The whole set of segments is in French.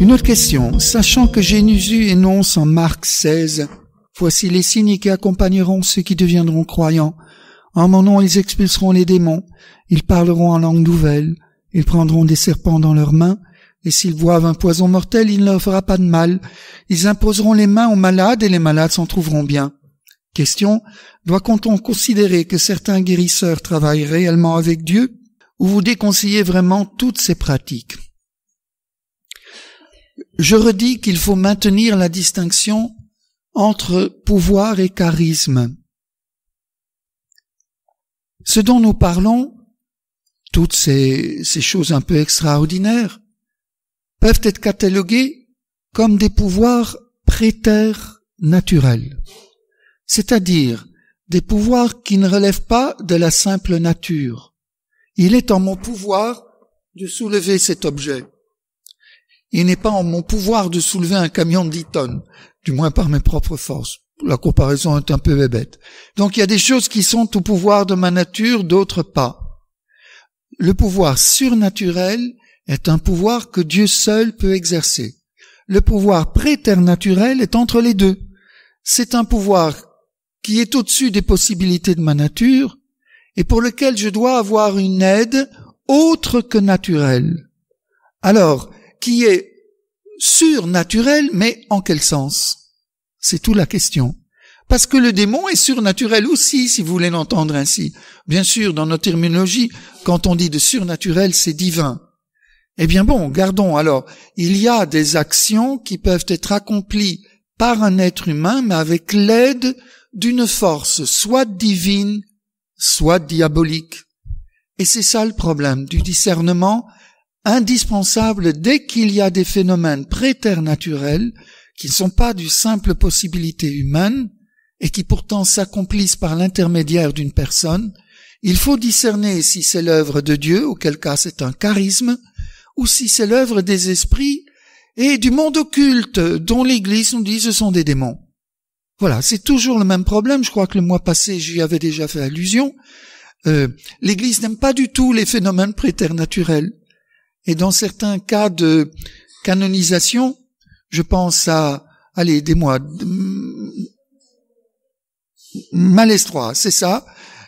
Une autre question. Sachant que Jésus énonce en Marc 16, Voici les signes qui accompagneront ceux qui deviendront croyants. En mon nom, ils expulseront les démons, ils parleront en langue nouvelle, ils prendront des serpents dans leurs mains, et s'ils boivent un poison mortel, il ne leur fera pas de mal. Ils imposeront les mains aux malades, et les malades s'en trouveront bien. Question. Doit-on considérer que certains guérisseurs travaillent réellement avec Dieu, ou vous déconseillez vraiment toutes ces pratiques? Je redis qu'il faut maintenir la distinction entre pouvoir et charisme. Ce dont nous parlons, toutes ces, choses un peu extraordinaires, peuvent être cataloguées comme des pouvoirs préternaturels, naturels, c'est-à-dire des pouvoirs qui ne relèvent pas de la simple nature. Il est en mon pouvoir de soulever cet objet. Il n'est pas en mon pouvoir de soulever un camion de 10 tonnes, du moins par mes propres forces. La comparaison est un peu bébête. Donc il y a des choses qui sont au pouvoir de ma nature, d'autres pas. Le pouvoir surnaturel est un pouvoir que Dieu seul peut exercer. Le pouvoir préternaturel est entre les deux. C'est un pouvoir qui est au-dessus des possibilités de ma nature et pour lequel je dois avoir une aide autre que naturelle. Alors, qui est surnaturel, mais en quel sens C'est tout la question. Parce que le démon est surnaturel aussi, si vous voulez l'entendre ainsi. Bien sûr, dans nos terminologies, quand on dit de surnaturel, c'est divin. Eh bien bon, gardons alors, il y a des actions qui peuvent être accomplies par un être humain, mais avec l'aide d'une force, soit divine, soit diabolique. Et c'est ça le problème du discernement indispensable dès qu'il y a des phénomènes préternaturels qui ne sont pas du simple possibilité humaine et qui pourtant s'accomplissent par l'intermédiaire d'une personne, il faut discerner si c'est l'œuvre de Dieu, auquel cas c'est un charisme, ou si c'est l'œuvre des esprits et du monde occulte dont l'Église nous dit ce sont des démons. Voilà, c'est toujours le même problème, je crois que le mois passé j'y avais déjà fait allusion. Euh, L'Église n'aime pas du tout les phénomènes préternaturels. Et dans certains cas de canonisation, je pense à, allez, dis moi mm, Malestroit, c'est ça.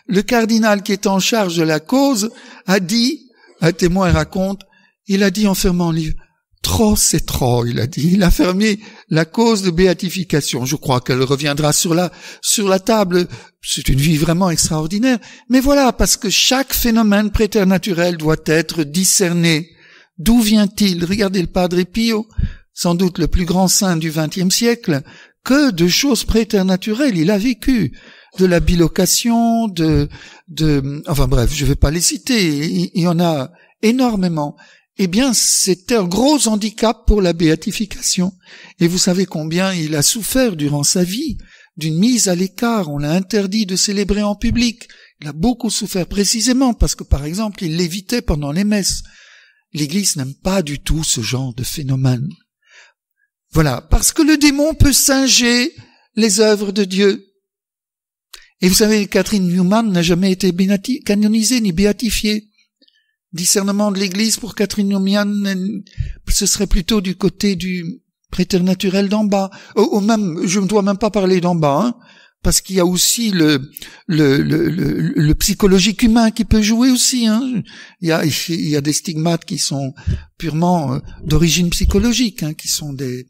Le cardinal qui est en charge de la cause a dit, un témoin raconte, il a dit en fermant le livre, trop c'est trop, il a dit. Il a fermé la cause de béatification. Je crois qu'elle reviendra sur la, sur la table. C'est une vie vraiment extraordinaire. Mais voilà, parce que chaque phénomène préternaturel doit être discerné. D'où vient-il Regardez le Padre Pio, sans doute le plus grand saint du XXe siècle. Que de choses préternaturelles il a vécu de la bilocation, de, de, enfin bref, je ne vais pas les citer, il, il y en a énormément. Eh bien, c'était un gros handicap pour la béatification. Et vous savez combien il a souffert durant sa vie d'une mise à l'écart. On l'a interdit de célébrer en public. Il a beaucoup souffert précisément parce que, par exemple, il l'évitait pendant les messes l'Église n'aime pas du tout ce genre de phénomène. Voilà, parce que le démon peut singer les œuvres de Dieu. Et vous savez, Catherine Newman n'a jamais été canonisée ni béatifiée. Discernement de l'Église pour Catherine Newman, ce serait plutôt du côté du préternaturel d'en bas. Oh, oh, même, je ne dois même pas parler d'en bas, hein parce qu'il y a aussi le le, psychologique humain qui peut jouer aussi. Hein. Il, y a, il des stigmates qui sont purement euh, d'origine psychologique, hein, qui sont des...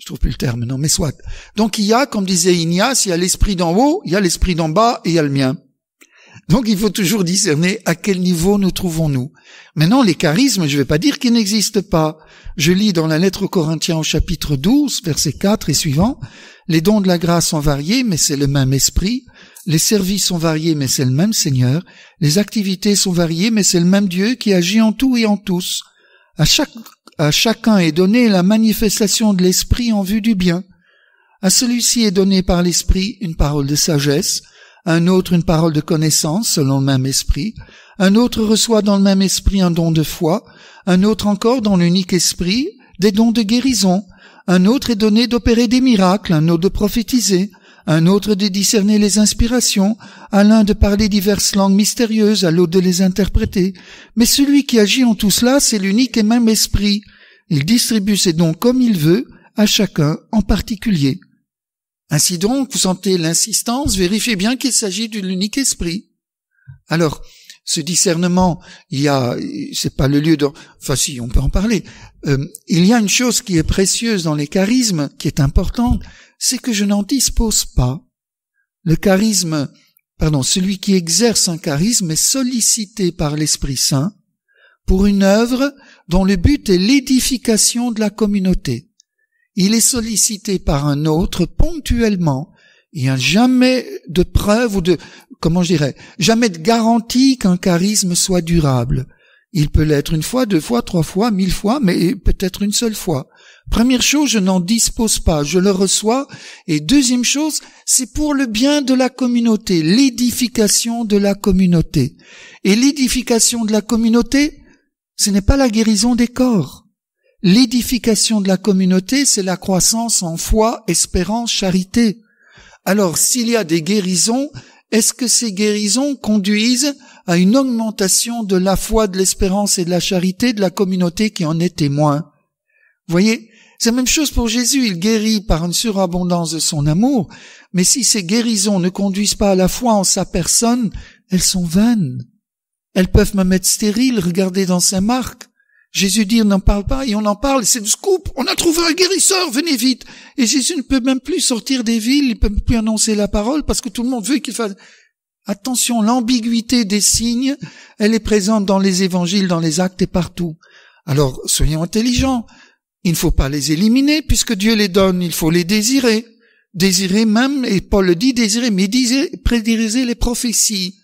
Je trouve plus le terme, non, mais soit. Donc il y a, comme disait Ignace, il y a l'esprit d'en haut, il y a l'esprit d'en bas et il y a le mien. Donc il faut toujours discerner à quel niveau nous trouvons-nous. Maintenant, les charismes, je ne vais pas dire qu'ils n'existent pas. Je lis dans la lettre aux Corinthiens au chapitre 12, verset 4 et suivant, les dons de la grâce sont variés, mais c'est le même esprit. Les services sont variés, mais c'est le même Seigneur. Les activités sont variées, mais c'est le même Dieu qui agit en tout et en tous. À, chaque, à chacun est donnée la manifestation de l'esprit en vue du bien. À celui-ci est donnée par l'esprit une parole de sagesse, un autre une parole de connaissance selon le même esprit, un autre reçoit dans le même esprit un don de foi, un autre encore dans l'unique esprit des dons de guérison, un autre est donné d'opérer des miracles, un autre de prophétiser, un autre de discerner les inspirations, à l'un de parler diverses langues mystérieuses, à l'autre de les interpréter. Mais celui qui agit en tout cela, c'est l'unique et même esprit. Il distribue ses dons comme il veut, à chacun en particulier. Ainsi donc, vous sentez l'insistance, vérifiez bien qu'il s'agit de l'unique esprit. Alors, ce discernement, il y a, c'est pas le lieu de, enfin si, on peut en parler. Euh, il y a une chose qui est précieuse dans les charismes, qui est importante, c'est que je n'en dispose pas. Le charisme, pardon, celui qui exerce un charisme est sollicité par l'Esprit Saint pour une œuvre dont le but est l'édification de la communauté il est sollicité par un autre ponctuellement. Il n'y a jamais de preuve ou de, comment je dirais, jamais de garantie qu'un charisme soit durable. Il peut l'être une fois, deux fois, trois fois, mille fois, mais peut-être une seule fois. Première chose, je n'en dispose pas, je le reçois. Et deuxième chose, c'est pour le bien de la communauté, l'édification de la communauté. Et l'édification de la communauté, ce n'est pas la guérison des corps L'édification de la communauté, c'est la croissance en foi, espérance, charité. Alors s'il y a des guérisons, est-ce que ces guérisons conduisent à une augmentation de la foi, de l'espérance et de la charité de la communauté qui en est témoin Vous voyez, c'est la même chose pour Jésus, il guérit par une surabondance de son amour, mais si ces guérisons ne conduisent pas à la foi en sa personne, elles sont vaines. Elles peuvent même mettre stériles. regardez dans sa marque. Jésus dit, on n'en parle pas, et on en parle, c'est le scoop, on a trouvé un guérisseur, venez vite. Et Jésus ne peut même plus sortir des villes, il ne peut plus annoncer la parole, parce que tout le monde veut qu'il fasse... Attention, l'ambiguïté des signes, elle est présente dans les évangiles, dans les actes et partout. Alors, soyons intelligents. Il ne faut pas les éliminer, puisque Dieu les donne, il faut les désirer. Désirer même, et Paul le dit, désirer, mais désirer, les prophéties.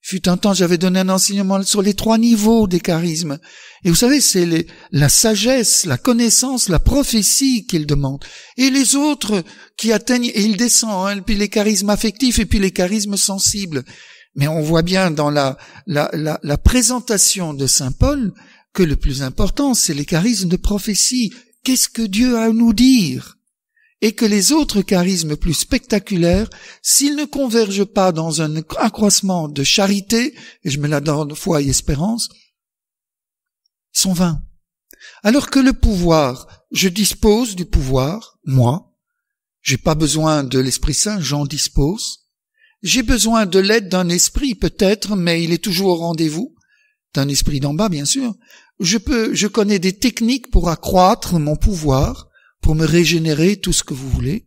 Fut un temps, j'avais donné un enseignement sur les trois niveaux des charismes. Et vous savez, c'est la sagesse, la connaissance, la prophétie qu'il demande. Et les autres qui atteignent, et il descend, hein, puis les charismes affectifs et puis les charismes sensibles. Mais on voit bien dans la, la présentation de Saint Paul que le plus important, c'est les charismes de prophétie. Qu'est-ce que Dieu a à nous dire et que les autres charismes plus spectaculaires, s'ils ne convergent pas dans un accroissement de charité, et je me la donne foi et espérance, sont vains. Alors que le pouvoir, je dispose du pouvoir, moi, j'ai pas besoin de l'Esprit Saint, j'en dispose, j'ai besoin de l'aide d'un esprit peut-être, mais il est toujours au rendez-vous, d'un esprit d'en bas bien sûr, je peux, je connais des techniques pour accroître mon pouvoir, pour me régénérer, tout ce que vous voulez.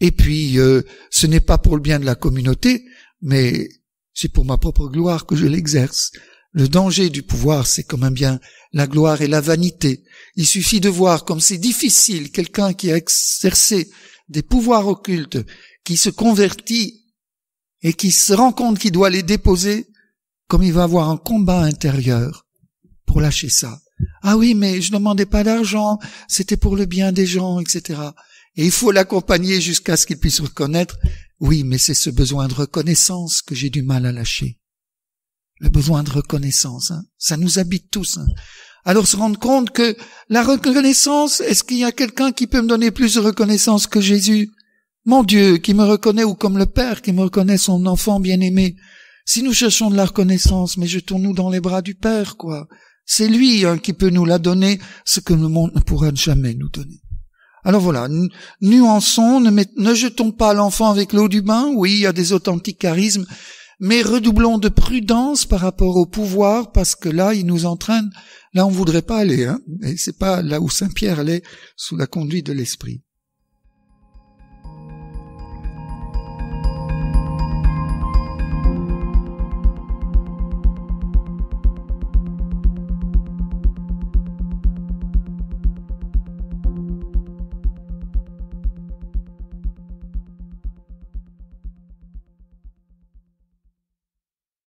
Et puis, euh, ce n'est pas pour le bien de la communauté, mais c'est pour ma propre gloire que je l'exerce. Le danger du pouvoir, c'est comme un bien la gloire et la vanité. Il suffit de voir comme c'est difficile quelqu'un qui a exercé des pouvoirs occultes, qui se convertit et qui se rend compte qu'il doit les déposer, comme il va avoir un combat intérieur pour lâcher ça. Ah oui, mais je ne demandais pas d'argent, c'était pour le bien des gens, etc. Et il faut l'accompagner jusqu'à ce qu'il puisse reconnaître, oui, mais c'est ce besoin de reconnaissance que j'ai du mal à lâcher. Le besoin de reconnaissance, hein. ça nous habite tous. Hein. Alors se rendre compte que la reconnaissance, est-ce qu'il y a quelqu'un qui peut me donner plus de reconnaissance que Jésus Mon Dieu, qui me reconnaît, ou comme le Père qui me reconnaît son enfant bien-aimé. Si nous cherchons de la reconnaissance, mais jetons-nous dans les bras du Père, quoi. C'est lui hein, qui peut nous la donner, ce que le monde ne pourra jamais nous donner. Alors voilà, nuançons, ne, jetons pas l'enfant avec l'eau du bain, oui, il y a des authentiques charismes, mais redoublons de prudence par rapport au pouvoir, parce que là, il nous entraîne, là, on voudrait pas aller, hein, et c'est pas là où Saint-Pierre allait sous la conduite de l'esprit.